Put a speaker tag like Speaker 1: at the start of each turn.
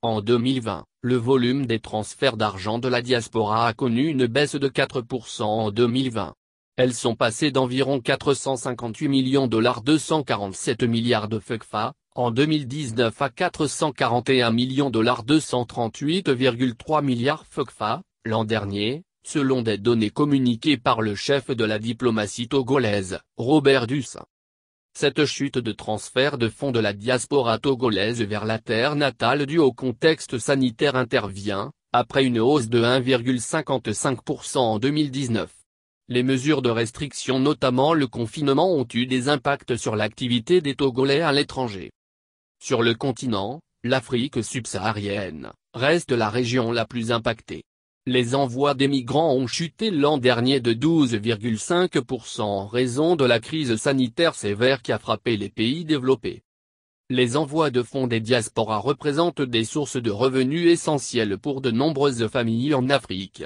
Speaker 1: En 2020, le volume des transferts d'argent de la diaspora a connu une baisse de 4% en 2020. Elles sont passées d'environ 458 millions dollars 247 milliards de FECFA, en 2019 à 441 millions dollars 238,3 milliards FECFA, l'an dernier, selon des données communiquées par le chef de la diplomatie togolaise, Robert Dussin. Cette chute de transfert de fonds de la diaspora togolaise vers la terre natale due au contexte sanitaire intervient, après une hausse de 1,55% en 2019. Les mesures de restriction notamment le confinement ont eu des impacts sur l'activité des Togolais à l'étranger. Sur le continent, l'Afrique subsaharienne reste la région la plus impactée. Les envois des migrants ont chuté l'an dernier de 12,5% en raison de la crise sanitaire sévère qui a frappé les pays développés. Les envois de fonds des diasporas représentent des sources de revenus essentielles pour de nombreuses familles en Afrique.